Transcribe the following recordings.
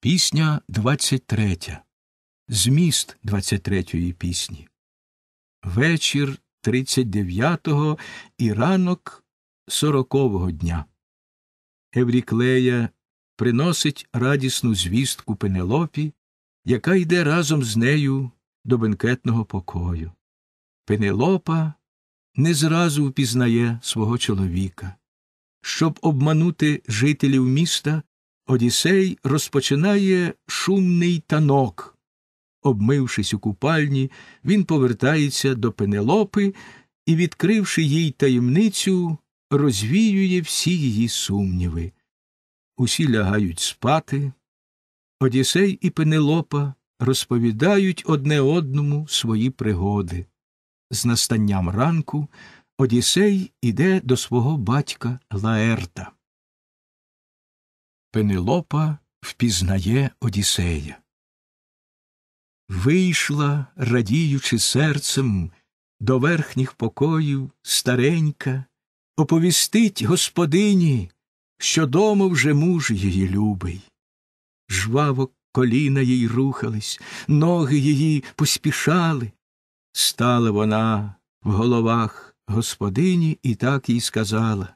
Пісня 23. Зміст 23-ї пісні. Вечір 39-го і ранок 40-го дня. Евріклея приносить радісну звістку Пенелопі, яка йде разом з нею до бенкетного покою. Пенелопа не зразу впізнає свого чоловіка. Щоб обманути жителів міста, Одіссей розпочинає шумний танок. Обмившись у купальні, він повертається до Пенелопи і, відкривши їй таємницю, розвіює всі її сумніви. Усі лягають спати. Одіссей і Пенелопа розповідають одне одному свої пригоди. З настанням ранку Одіссей іде до свого батька Лаерта. Пенелопа впізнає Одіссея. Вийшла, радіючи серцем, до верхніх покоїв старенька, оповістить господині, що дома вже муж її любий. Жваво коліна їй рухались, ноги її поспішали. Стала вона в головах господині і так їй сказала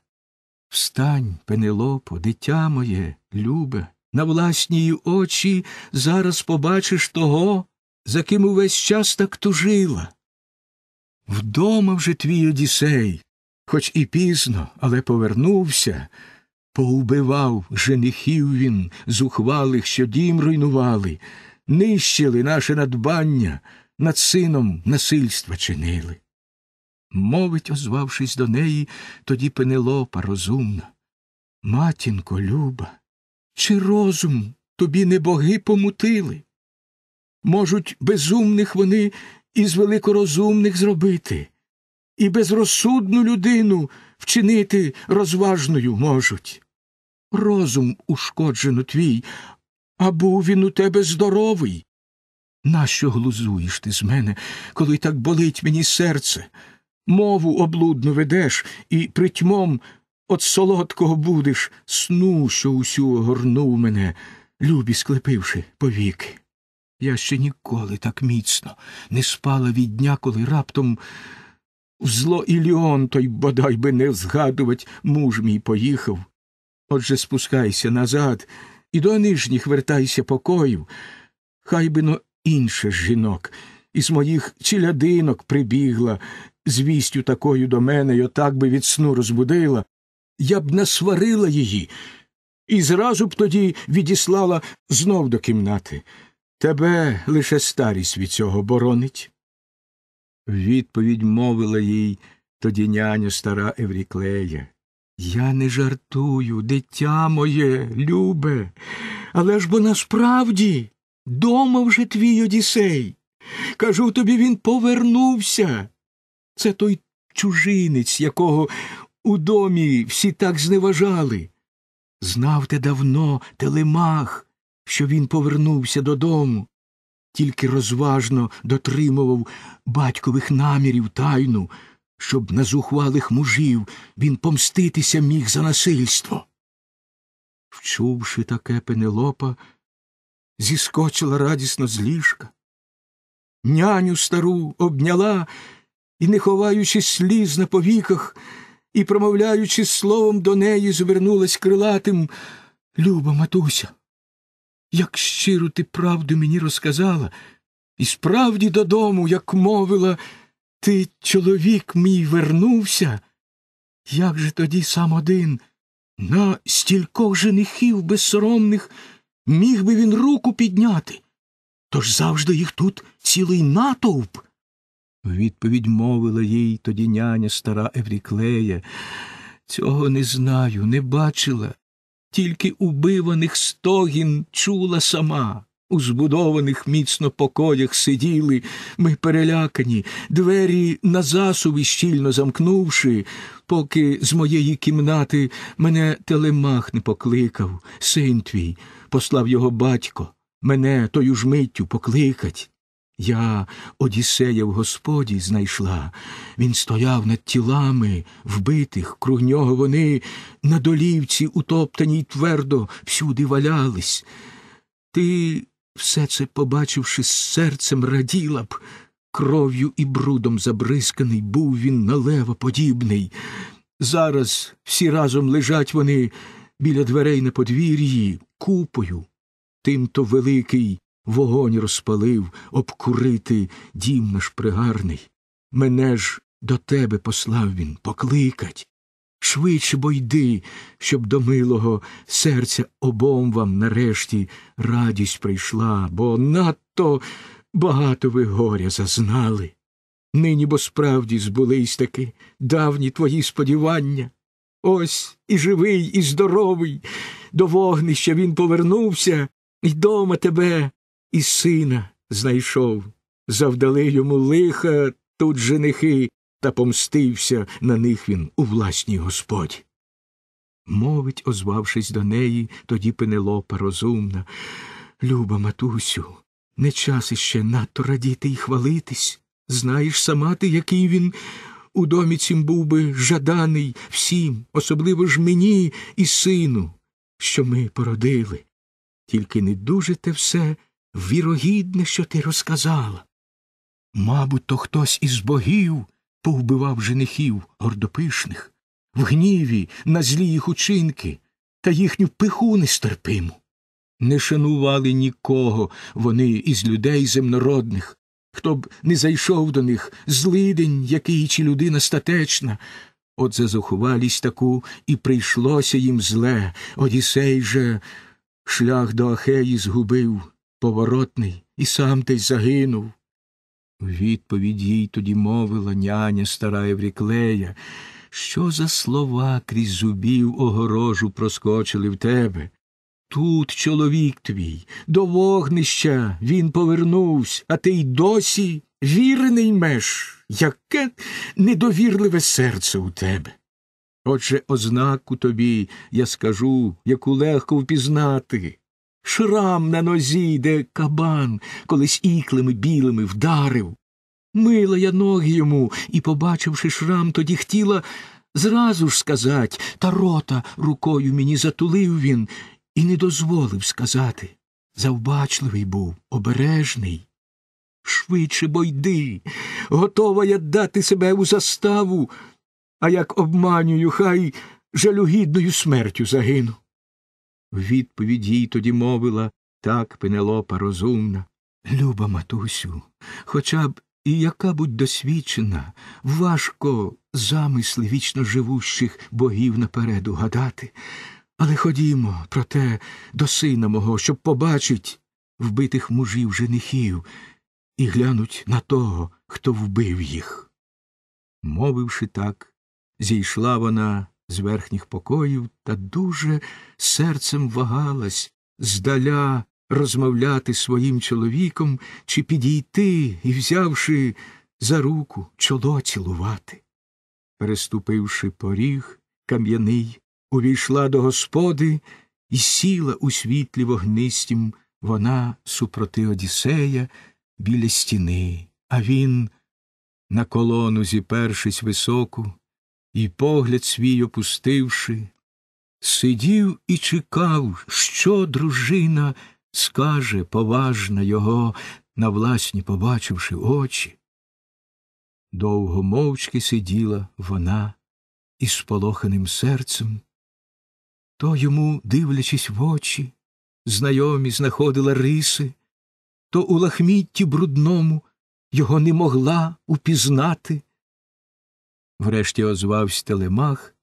Встань, Пенелопо, дитя моє, любе, на власні очі зараз побачиш того, за ким увесь час так тужила. Вдома вже твій одісей, хоч і пізно, але повернувся, поубивав женихів він, зухвалих, що дім руйнували, нищили наше надбання, над сином насильства чинили мовить, озвавшись до неї, тоді Пенелопа розумна. Матінко люба, чи розум тобі не боги помутили? Можуть, безумних вони із великорозумних зробити, і безрозсудну людину вчинити розважною можуть. Розум ушкоджено твій, а був він у тебе здоровий. Нащо глузуєш ти з мене, коли так болить мені серце? мову облудну ведеш і притьмом от солодкого будеш сну, що усю огорнув мене, любі склепивши повіки. Я ще ніколи так міцно не спала від дня, коли раптом в зло Іліон той бодай би не згадувать муж мій поїхав. Отже, спускайся назад і до нижніх вертайся покоїв, хай би но інших жінок, із моїх цілядинок прибігла, звістю такою до мене й отак би від сну розбудила, я б насварила її і зразу б тоді відіслала знов до кімнати. Тебе лише старість від цього боронить. Відповідь мовила їй тоді няня стара Евріклея. Я не жартую, дитя моє, любе, але ж бо насправді дома вже твій одісей. Кажу тобі, він повернувся. Це той чужинець, якого у домі всі так зневажали. Знав те давно телемах, що він повернувся додому, тільки розважно дотримував батькових намірів тайну, щоб на зухвалих мужів він помститися міг за насильство. Вчувши таке пенелопа, зіскочила радісно з ліжка. Няню стару обняла і, не ховаючи сліз на повіках, і, промовляючи словом до неї, звернулась крилатим Люба матуся, як щиро ти правду мені розказала, і справді додому, як мовила, ти, чоловік мій, вернувся, як же тоді сам один, на стількох женихів безсоромних міг би він руку підняти, тож завжди їх тут цілий натовп відповідь мовила їй тоді няня стара Евріклея. Цього не знаю, не бачила, тільки убиваних стогін чула сама. У збудованих міцно покоях сиділи, ми перелякані, двері на засуві щільно замкнувши, поки з моєї кімнати мене телемах не покликав, син твій, послав його батько, мене тою ж миттю покликать. Я Одіссея в Господі знайшла, він стояв над тілами вбитих, круг нього вони на долівці, утоптані й твердо, всюди валялись. Ти, все це побачивши, з серцем раділа б, кров'ю і брудом забризканий, був він на лева подібний. Зараз всі разом лежать вони біля дверей на подвір'ї, купою. Тим то великий вогонь розпалив, обкурити дім наш пригарний. Мене ж до тебе послав він покликать. Швидше бо йди, щоб до милого серця обом вам нарешті радість прийшла, бо надто багато ви горя зазнали. Нині, бо справді збулись таки давні твої сподівання. Ось і живий, і здоровий, до вогнища він повернувся, і дома тебе і сина знайшов, завдали йому лиха тут женихи, та помстився на них він у власній господі. Мовить, озвавшись до неї, тоді Пенелопа розумна. Люба, матусю, не час іще надто радіти і хвалитись. Знаєш сама ти, який він у домі цім був би жаданий всім, особливо ж мені і сину, що ми породили. Тільки не дуже те все вірогідне, що ти розказала. Мабуть, то хтось із богів повбивав женихів гордопишних, в гніві на злі їх учинки та їхню пиху нестерпиму. Не шанували нікого вони із людей земнородних, хто б не зайшов до них злидень, який чи людина статечна. От за заховалість таку і прийшлося їм зле, одісей же шлях до Ахеї згубив поворотний і сам ти загинув. У відповідь їй тоді мовила няня стара Євріклея, що за слова крізь зубів огорожу проскочили в тебе. Тут чоловік твій, до вогнища він повернувся, а ти й досі вірений меш, яке недовірливе серце у тебе. Отже, ознаку тобі я скажу, яку легко впізнати шрам на нозі, де кабан, колись іклими білими вдарив. Мила я ноги йому і, побачивши шрам, тоді хтіла зразу ж сказати, та рота рукою мені затулив він і не дозволив сказати. Завбачливий був, обережний. Швидше бо йди, готова я дати себе у заставу, а як обманюю, хай жалюгідною смертю загину. В відповідь їй тоді мовила так Пенелопа розумна. Люба, матусю, хоча б і яка будь досвідчена, важко замисли вічно живущих богів напереду гадати. Але ходімо, проте, до сина мого, щоб побачить вбитих мужів женихів і глянуть на того, хто вбив їх. Мовивши так, зійшла вона з верхніх покоїв та дуже серцем вагалась здаля розмовляти своїм чоловіком чи підійти і, взявши за руку, чоло цілувати. Переступивши поріг кам'яний, увійшла до господи і сіла у світлі вогнистім вона супроти Одіссея біля стіни, а він, на колону зіпершись високу, і погляд свій опустивши, сидів і чекав, що дружина скаже поважна його, на власні побачивши очі. Довго мовчки сиділа вона із сполоханим серцем, то йому, дивлячись в очі, знайомі знаходила риси, то у лахмітті брудному його не могла упізнати. Врешті озвався телемах,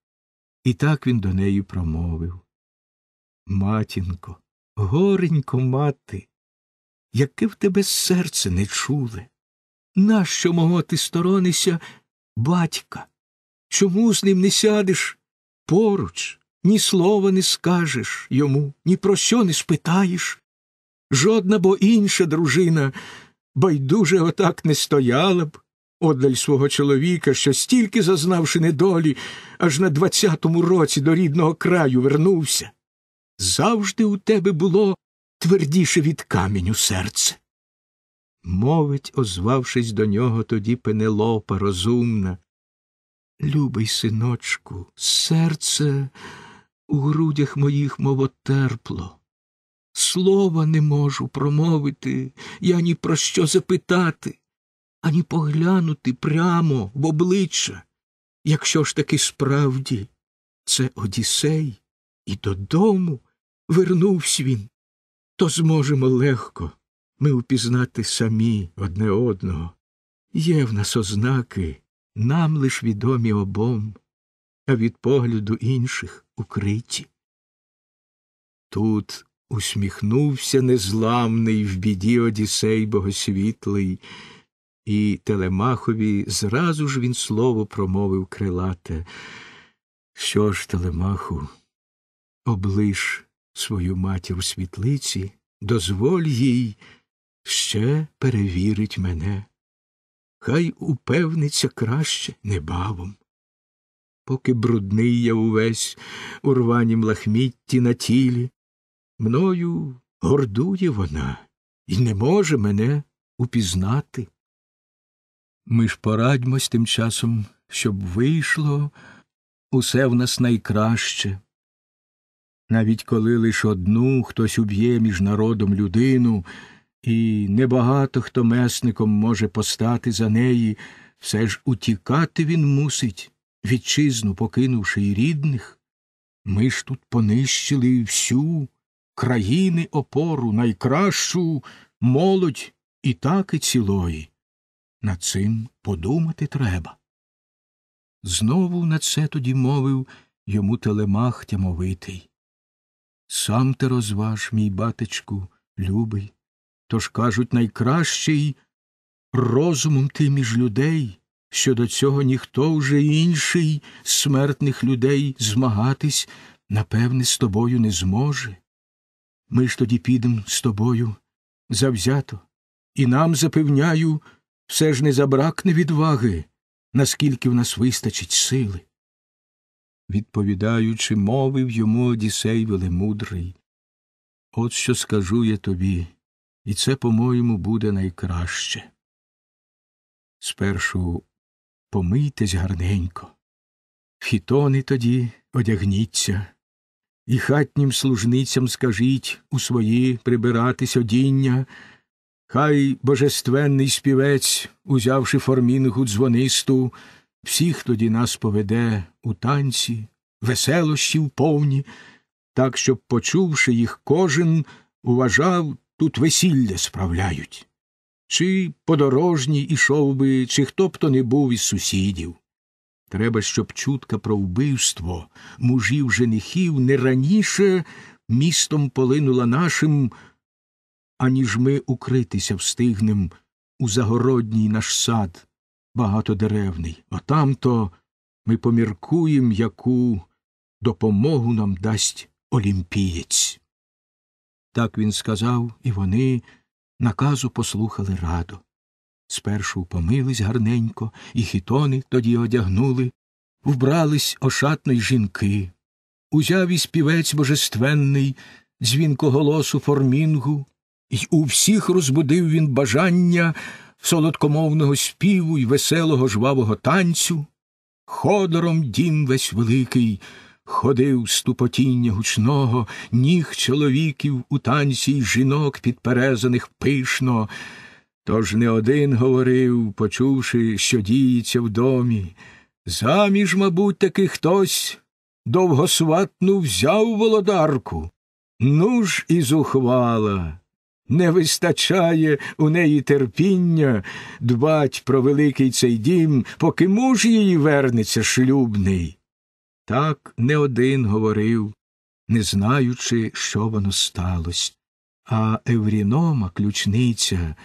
і так він до неї промовив. Матінко, горенько мати, яке в тебе серце не чуле. Нащо мого ти сторонися батька? Чому з ним не сядеш поруч, ні слова не скажеш йому, ні про що не спитаєш? Жодна бо інша дружина байдуже отак не стояла б, одаль свого чоловіка, що, стільки зазнавши недолі, аж на двадцятому році до рідного краю вернувся. Завжди у тебе було твердіше від каменю серце. Мовить, озвавшись до нього тоді Пенелопа розумна. Любий синочку, серце у грудях моїх мовотерпло. Слова не можу промовити, я ні про що запитати ані поглянути прямо в обличчя, якщо ж таки справді це Одіссей, і додому вернувся він, то зможемо легко ми впізнати самі одне одного. Є в нас ознаки, нам лиш відомі обом, а від погляду інших укриті. Тут усміхнувся незламний в біді Одіссей Богосвітлий. І Телемахові зразу ж він слово промовив крилате. Що ж, Телемаху, облиш свою матір у світлиці, дозволь їй ще перевірить мене. Хай упевниться краще небавом. Поки брудний я увесь у рванім лахмітті на тілі, мною гордує вона і не може мене упізнати. Ми ж порадьмось тим часом, щоб вийшло усе в нас найкраще. Навіть коли лиш одну хтось уб'є між народом людину, і небагато хто месником може постати за неї, все ж утікати він мусить, вітчизну покинувши і рідних. Ми ж тут понищили всю країни опору найкращу молодь і так і цілої над цим подумати треба. Знову на це тоді мовив йому телемах тямовитий. Сам ти розваж, мій батечку, любий, тож, кажуть, найкращий розумом ти між людей, що до цього ніхто вже інший смертних людей змагатись, напевне, з тобою не зможе. Ми ж тоді підем з тобою завзято, і нам запевняю, все ж не забракне відваги, наскільки в нас вистачить сили. Відповідаючи, мовив йому Одісей Велемудрий. От що скажу я тобі, і це, по моєму, буде найкраще. Спершу помийтесь гарненько, хітони тоді одягніться, і хатнім служницям скажіть у свої прибиратись одіння. Хай божественний співець, узявши формінгу дзвонисту, всіх тоді нас поведе у танці, веселощі повні, так, щоб, почувши їх, кожен уважав тут весілля справляють. Чи подорожній ішов би, чи хто б то не був із сусідів. Треба, щоб чутка про вбивство мужів женихів не раніше містом полинула нашим аніж ми укритися встигнем у загородній наш сад багатодеревний, а тамто ми поміркуєм, яку допомогу нам дасть олімпієць. Так він сказав, і вони наказу послухали радо. Спершу помились гарненько, і хітони тоді одягнули, вбрались ошатно й жінки. Узяв і співець божественний дзвінкоголосу формінгу, і у всіх розбудив він бажання солодкомовного співу й веселого жвавого танцю. Ходором дім весь великий ходив ступотіння гучного, ніг чоловіків у танці й жінок підперезаних пишно. Тож не один говорив, почувши, що діється в домі. Заміж, мабуть, таки хтось довгосватну взяв володарку. Ну ж і зухвала. Не вистачає у неї терпіння дбать про великий цей дім, поки муж її вернеться шлюбний. Так не один говорив, не знаючи, що воно сталося. А Еврінома, ключниця,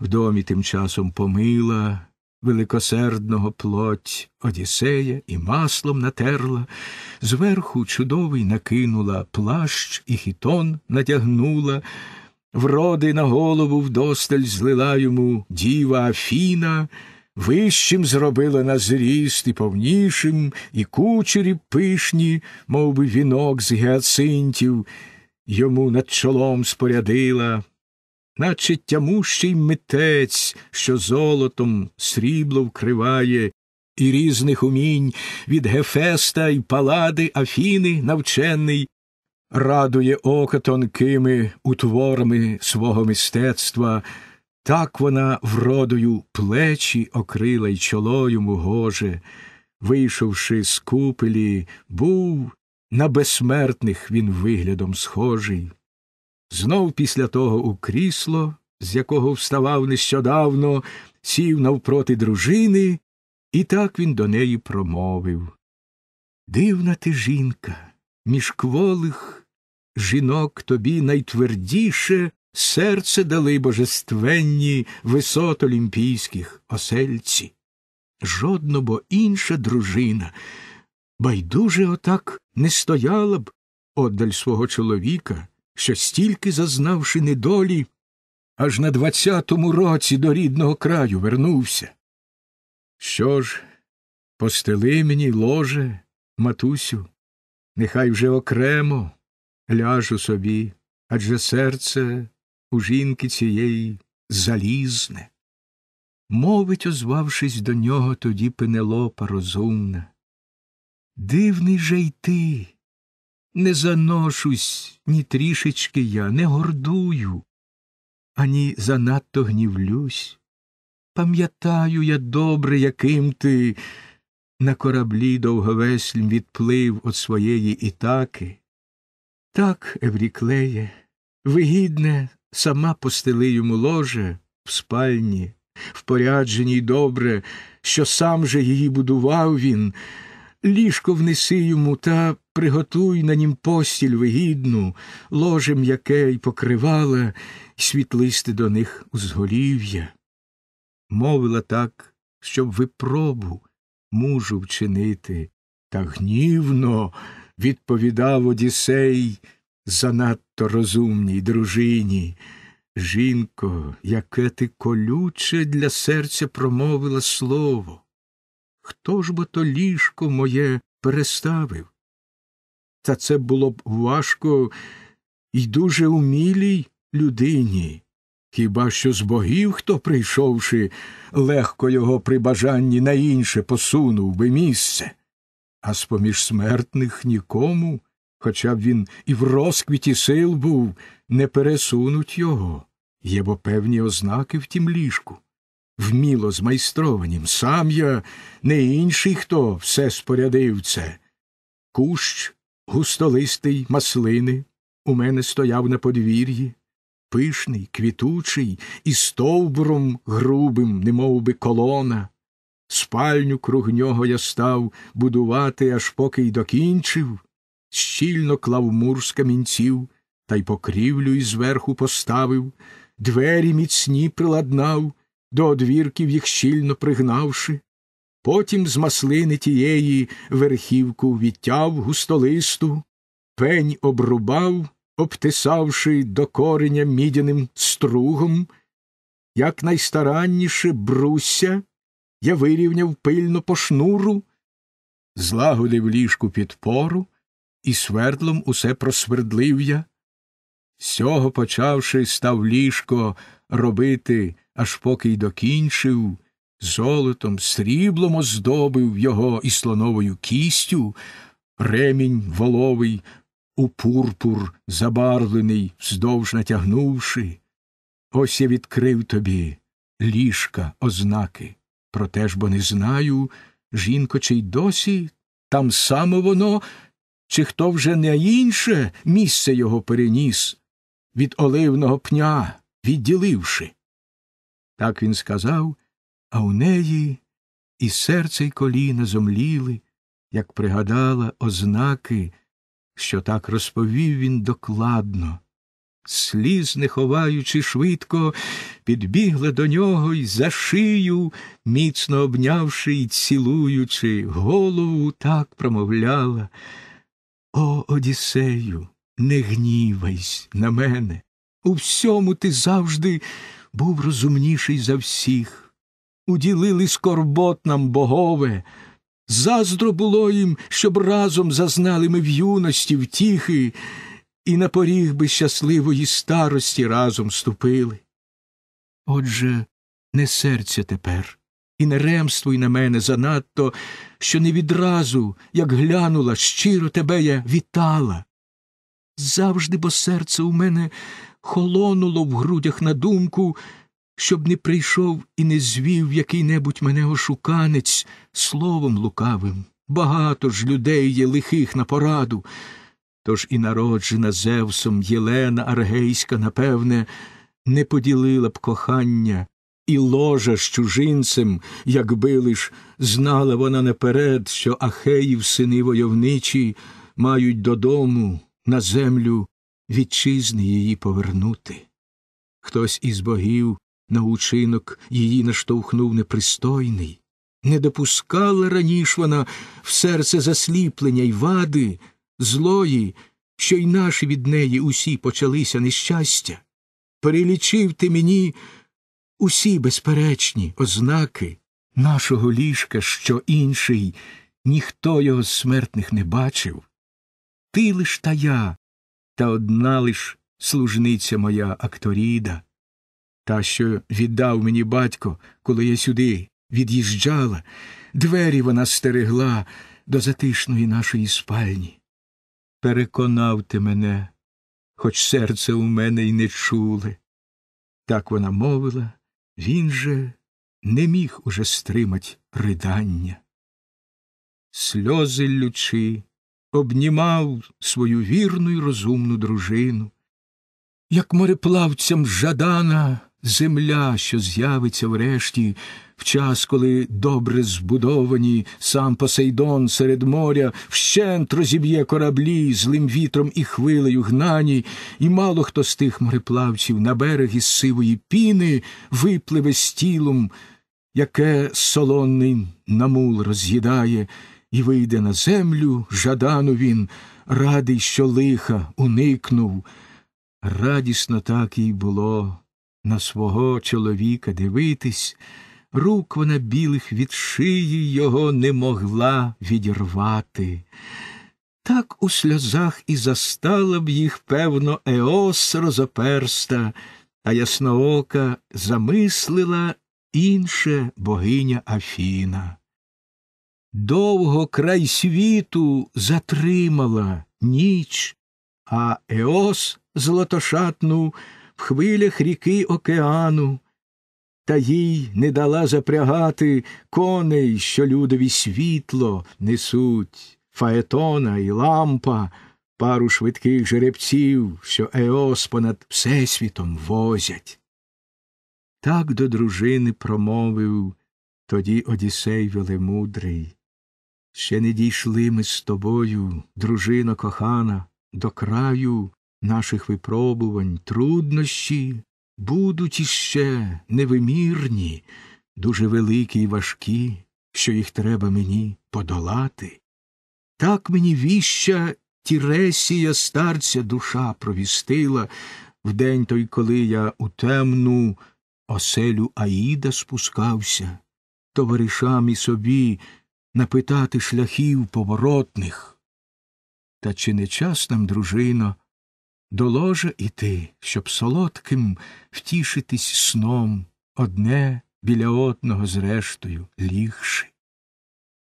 в домі тим часом помила великосердного плоть Одіссея і маслом натерла, зверху чудовий накинула плащ і хітон натягнула вроди на голову вдосталь злила йому діва Афіна, вищим зробила на зріст і повнішим, і кучері пишні, мов би вінок з гіацинтів, йому над чолом спорядила, наче тямущий митець, що золотом срібло вкриває. І різних умінь від Гефеста і палади Афіни навчений радує око тонкими утворами свого мистецтва, так вона вродою плечі окрила й чоло йому гоже, вийшовши з купелі, був на безсмертних він виглядом схожий. Знов після того у крісло, з якого вставав нещодавно, сів навпроти дружини, і так він до неї промовив Дивна ти жінка, між кволих жінок тобі найтвердіше серце дали божественні висот олімпійських осельці. Жодно бо інша дружина. Байдуже отак не стояла б оддаль свого чоловіка, що стільки зазнавши недолі, аж на двадцятому році до рідного краю вернувся. Що ж, постели мені ложе, матусю, нехай вже окремо, ляжу собі, адже серце у жінки цієї залізне. Мовить, озвавшись до нього, тоді Пенелопа розумна. Дивний же й ти. Не заношусь ні трішечки я, не гордую, ані занадто гнівлюсь. Пам'ятаю я добре, яким ти на кораблі довговеслім відплив від своєї ітаки, так, Евріклеє, вигідне, сама постели йому ложе в спальні, в порядженні добре, що сам же її будував він, ліжко внеси йому та приготуй на нім постіль вигідну, ложе м'яке й покривала, й світлисти до них узголів'я. Мовила так, щоб випробу мужу вчинити, та гнівно відповідав одісей занадто розумній дружині. Жінко, яке ти колюче для серця промовила слово. Хто ж бо то ліжко моє переставив? Та це було б важко і дуже умілій людині. Хіба що з богів, хто, прийшовши, легко його при бажанні на інше посунув би місце а з поміж смертних нікому, хоча б він і в розквіті сил був, не пересунуть його, є бо певні ознаки в тім ліжку. Вміло змайстрованім, сам я не інший хто все спорядив це. Кущ густолистий маслини у мене стояв на подвір'ї, пишний, квітучий, і стовбуром грубим, немов би колона спальню круг нього я став будувати, аж поки й докінчив, щільно клав мур з камінців, та й покрівлю і зверху поставив, двері міцні приладнав, до одвірків їх щільно пригнавши. Потім з маслини тієї верхівку відтяв густолисту, пень обрубав, обтисавши до кореня мідяним стругом, як найстаранніше бруся я вирівняв пильно по шнуру, злагодив ліжку підпору і свердлом усе просвердлив я. Сього почавши, став ліжко робити, аж поки й докінчив, золотом, сріблом оздобив його і слоновою кістю, ремінь воловий, у пурпур забарвлений, вздовж натягнувши. Ось я відкрив тобі ліжка ознаки. Проте ж бо не знаю, жінко, чи й досі там само воно, чи хто вже не інше місце його переніс, від оливного пня відділивши. Так він сказав, а у неї і серце й коліна зомліли, як пригадала ознаки, що так розповів він докладно. Сліз не ховаючи швидко, підбігла до нього й за шию, міцно обнявши й цілуючи, голову, так промовляла. О, Одіссею, не гнівайсь на мене. У всьому ти завжди був розумніший за всіх. Уділили скорбот нам богове. Заздро було їм, щоб разом зазнали ми в юності втіхи і на поріг би щасливої старості разом ступили. Отже, не серця тепер, і не ремствуй на мене занадто, що не відразу, як глянула, щиро тебе я вітала. Завжди бо серце у мене холонуло в грудях на думку, щоб не прийшов і не звів який небудь мене ошуканець словом лукавим. Багато ж людей є лихих на пораду. Тож і народжена Зевсом Єлена Аргейська, напевне, не поділила б кохання і ложа з чужинцем, якби лиш знала вона наперед, що Ахеїв сини войовничі мають додому на землю вітчизни її повернути. Хтось із богів на учинок її наштовхнув непристойний, не допускала раніш вона в серце засліплення й вади злої, що й наші від неї усі почалися нещастя, перелічив ти мені усі безперечні ознаки нашого ліжка, що інший ніхто його з смертних не бачив. Ти лиш та я, та одна лиш служниця моя Акторіда, та, що віддав мені батько, коли я сюди від'їжджала, двері вона стерегла до затишної нашої спальні переконав ти мене, хоч серце у мене й не чули. Так вона мовила, він же не міг уже стримать ридання. Сльози лючи, обнімав свою вірну й розумну дружину, як мореплавцям жадана земля, що з'явиться врешті, в час, коли добре збудовані, сам Посейдон серед моря вщент розіб'є кораблі злим вітром і хвилею гнані, і мало хто з тих мореплавців на берег із сивої піни випливе з тілом, яке солонний намул роз'їдає, і вийде на землю, жадану він, радий, що лиха уникнув. Радісно так їй було на свого чоловіка дивитись, рук вона білих від шиї його не могла відірвати. Так у сльозах і застала б їх, певно, Еос розоперста, а Ясноока замислила інше богиня Афіна. Довго край світу затримала ніч, а Еос золотошатну в хвилях ріки океану, та їй не дала запрягати коней, що людові світло несуть, фаетона і лампа, пару швидких жеребців, що Еос понад Всесвітом возять. Так до дружини промовив тоді Одіссей Велемудрий. Ще не дійшли ми з тобою, дружина кохана, до краю, наших випробувань, труднощі будуть іще невимірні, дуже великі й важкі, що їх треба мені подолати. Так мені віща Тіресія старця душа провістила в день той, коли я у темну оселю Аїда спускався, товаришам і собі напитати шляхів поворотних. Та чи не час нам, дружино, до ложа іти, щоб солодким втішитись сном одне біля одного, зрештою, лігши.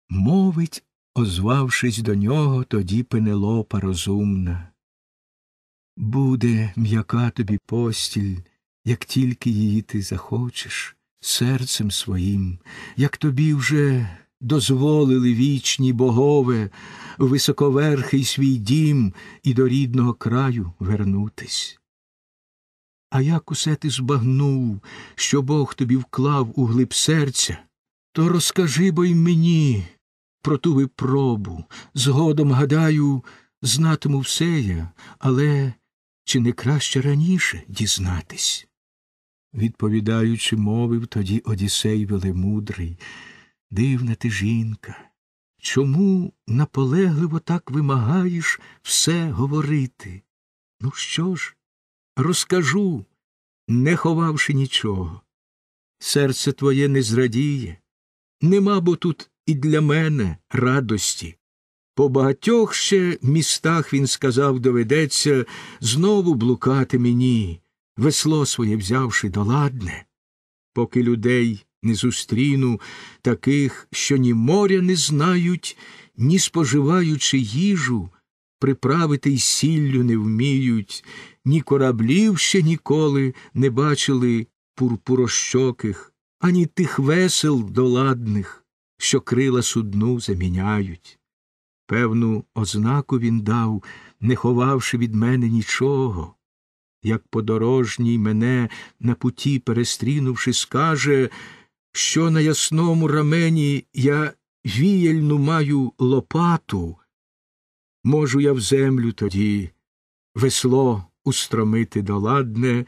Мовить, озвавшись до нього, тоді пенелопа розумна. Буде м'яка тобі постіль, як тільки її ти захочеш, серцем своїм, як тобі вже дозволили вічні богове в високоверхий свій дім і до рідного краю вернутись. А як усе ти збагнув, що Бог тобі вклав у глиб серця, то розкажи бо й мені про ту випробу. Згодом, гадаю, знатиму все я, але чи не краще раніше дізнатись? Відповідаючи, мовив тоді Одіссей Велемудрий. Дивна ти жінка, чому наполегливо так вимагаєш все говорити? Ну що ж, розкажу, не ховавши нічого. Серце твоє не зрадіє, нема бо тут і для мене радості. По багатьох ще містах він сказав доведеться знову блукати мені, весло своє взявши доладне, поки людей не зустріну таких, що ні моря не знають, ні споживаючи їжу, приправити й сіллю не вміють, ні кораблів ще ніколи не бачили пурпурощоких, ані тих весел доладних, що крила судну заміняють. Певну ознаку він дав, не ховавши від мене нічого. Як подорожній мене на путі перестрінувши, скаже що на ясному рамені я віяльну маю лопату, можу я в землю тоді весло устромити доладне,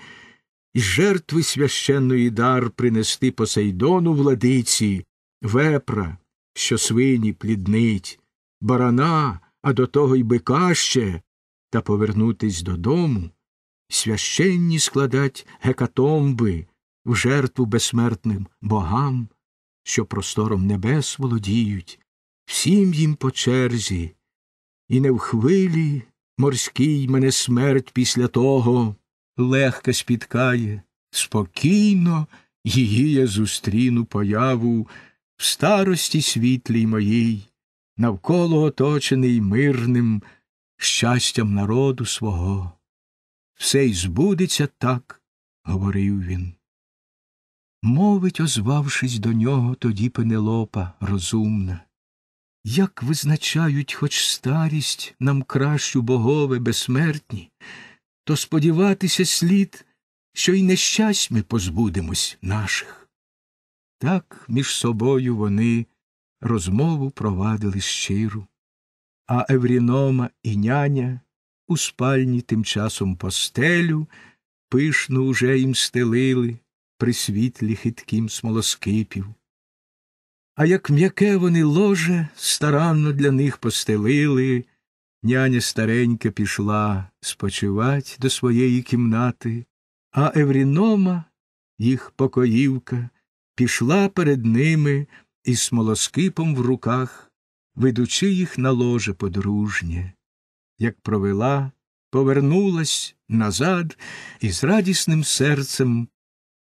і жертви священної дар принести Посейдону владиці, вепра, що свині пліднить, барана, а до того й бика ще, та повернутись додому, священні складать гекатомби в жертву безсмертним богам, що простором небес володіють, всім їм по черзі, і не в хвилі морській мене смерть після того легка спіткає, спокійно її я зустріну появу в старості світлій моїй, навколо оточений мирним щастям народу свого. Все й збудеться так, говорив він. Мовить, озвавшись до нього, тоді Пенелопа розумна. Як визначають, хоч старість нам кращу богове безсмертні, то сподіватися слід, що й нещасть ми позбудемось наших. Так між собою вони розмову провадили щиру, а Еврінома і няня у спальні тим часом постелю пишно уже їм стелили при світлі хитким смолоскипів. А як м'яке вони ложе старанно для них постелили, няня старенька пішла спочивать до своєї кімнати, а Еврінома, їх покоївка, пішла перед ними із смолоскипом в руках, ведучи їх на ложе подружнє. Як провела, повернулась назад і з радісним серцем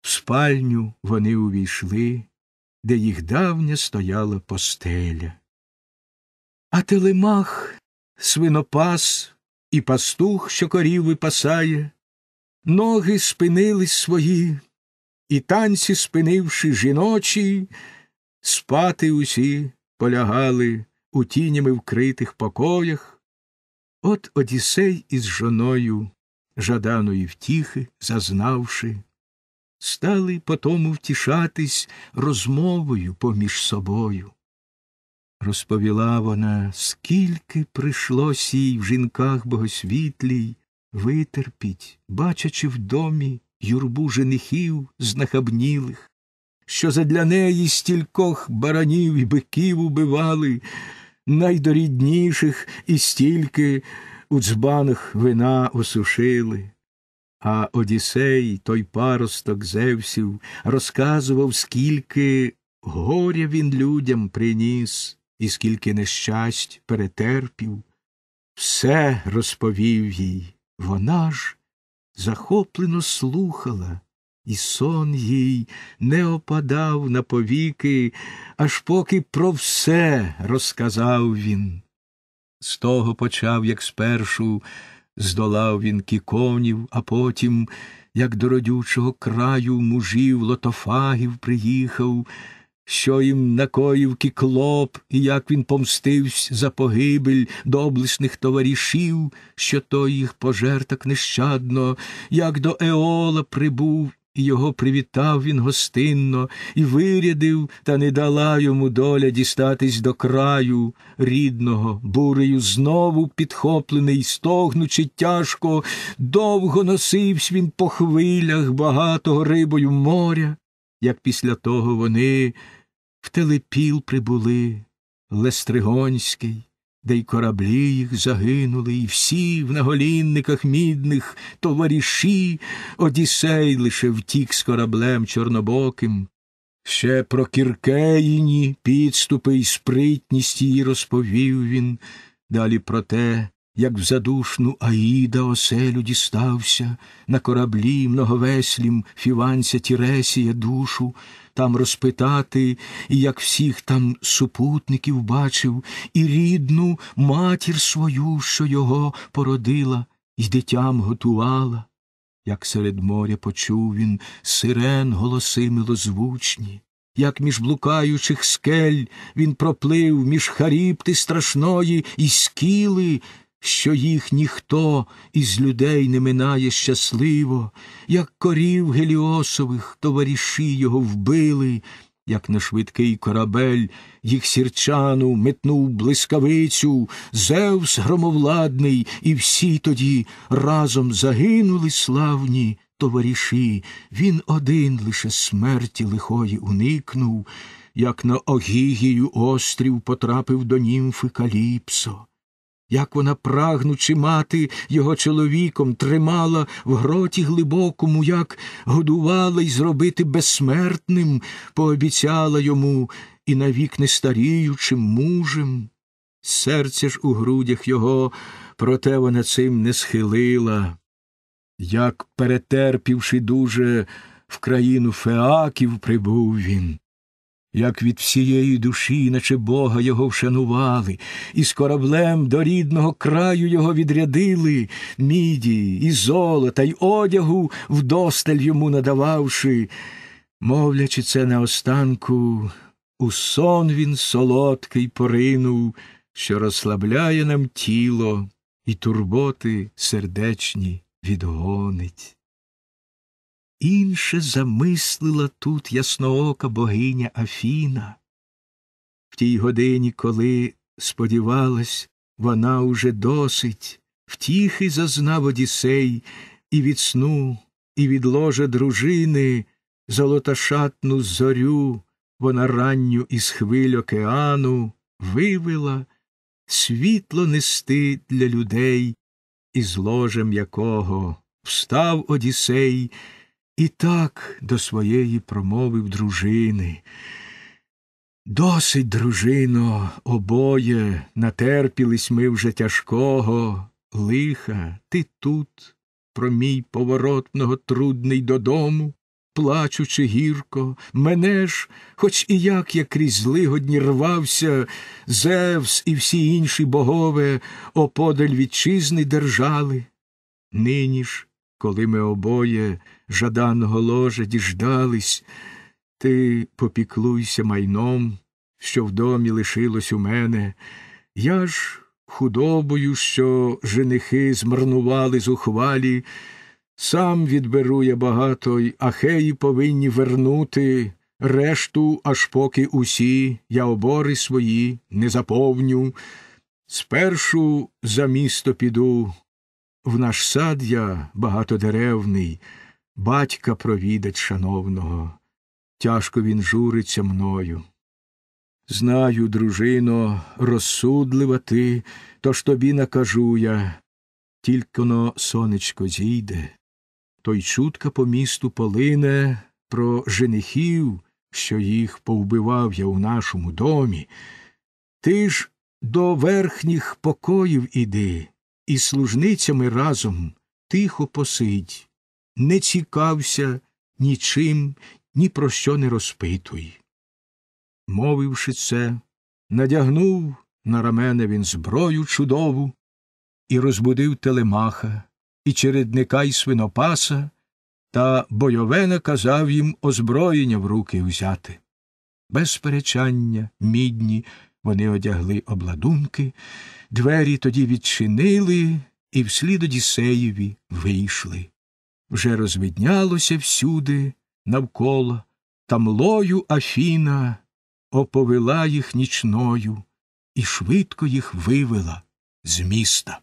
в спальню вони увійшли, де їх давня стояла постеля. А телемах, свинопас і пастух, що корів випасає, ноги спинились свої, і танці, спинивши жіночі, спати усі полягали у тінями вкритих покоях. От Одіссей із жоною жаданої втіхи, зазнавши, стали потому втішатись розмовою поміж собою. Розповіла вона, скільки прийшлось їй в жінках богосвітлій витерпіть, бачачи в домі юрбу женихів знахабнілих, що задля неї стількох баранів і биків убивали, найдорідніших і стільки у дзбанах вина осушили. А Одіссей, той паросток Зевсів, розказував, скільки горя він людям приніс і скільки нещасть перетерпів. Все розповів їй. Вона ж захоплено слухала, і сон їй не опадав на повіки, аж поки про все розказав він. З того почав, як спершу, здолав він кіконів, а потім, як до родючого краю мужів лотофагів приїхав, що їм накоїв кіклоп, і як він помстився за погибель доблесних товаришів, що той їх пожерток нещадно, як до Еола прибув його привітав він гостинно і вирядив, та не дала йому доля дістатись до краю рідного, бурею знову підхоплений, стогнучи тяжко, довго носивсь він по хвилях багатого рибою моря, як після того вони в телепіл прибули Лестригонський де й кораблі їх загинули, і всі в наголінниках мідних товариші, Одіссей лише втік з кораблем чорнобоким. Ще про кіркеїні підступи й спритність її розповів він, далі про те, як в задушну Аїда оселю дістався, на кораблі многовеслім фіванця Тіресія душу, там розпитати, і як всіх там супутників бачив, і рідну матір свою, що його породила, і дитям готувала, як серед моря почув він сирен голоси милозвучні, як між блукаючих скель він проплив між харіпти страшної і скіли, що їх ніхто із людей не минає щасливо, як корів геліосових товариші його вбили, як на швидкий корабель їх сірчану метнув блискавицю, Зевс громовладний, і всі тоді разом загинули славні товариші. Він один лише смерті лихої уникнув, як на Огігію острів потрапив до німфи Каліпсо як вона, прагнучи мати його чоловіком, тримала в гроті глибокому, як годувала й зробити безсмертним, пообіцяла йому і навік не старіючим мужем. Серце ж у грудях його, проте вона цим не схилила. Як, перетерпівши дуже в країну феаків, прибув він, як від всієї душі, наче Бога його вшанували, і з кораблем до рідного краю його відрядили, міді, і золота, й одягу вдосталь йому надававши, мовлячи це наостанку, у сон він солодкий поринув, що розслабляє нам тіло, і турботи сердечні відгонить інше замислила тут ясноока богиня Афіна. В тій годині, коли сподівалась, вона уже досить, втіхи зазнав одісей і від сну, і від ложа дружини, золотошатну зорю, вона ранню із хвиль океану вивела світло нести для людей, із ложем якого встав Одіссей і так до своєї промовив дружини. Досить, дружино, обоє натерпілись ми вже тяжкого лиха, ти тут, про мій поворотного, трудний додому, плачучи гірко, мене ж, хоч і як я крізь злигодні рвався, Зевс і всі інші богове оподаль вітчизни держали. Нині ж коли ми обоє жаданого ложа діждались, ти попіклуйся майном, що в домі лишилось у мене, я ж худобою, що женихи змарнували зухвалі, сам відберу я багато, й ахеї повинні вернути, решту, аж поки усі я обори свої не заповню. Спершу за місто піду, в наш сад я багатодеревний, батька провідать шановного, тяжко він журиться мною. Знаю, дружино, розсудлива ти, то ж тобі накажу я, тільки но сонечко зійде, то й чутка по місту полине про женихів, що їх повбивав я у нашому домі. Ти ж до верхніх покоїв іди і служницями разом тихо посидь, не цікався нічим, ні про що не розпитуй. Мовивши це, надягнув на рамене він зброю чудову і розбудив телемаха, і чередника й свинопаса, та бойове наказав їм озброєння в руки взяти. Без перечання, мідні, вони одягли обладунки, двері тоді відчинили і вслід Одіссеєві вийшли. Вже розвиднялося всюди, навколо, та млою Афіна оповела їх нічною і швидко їх вивела з міста.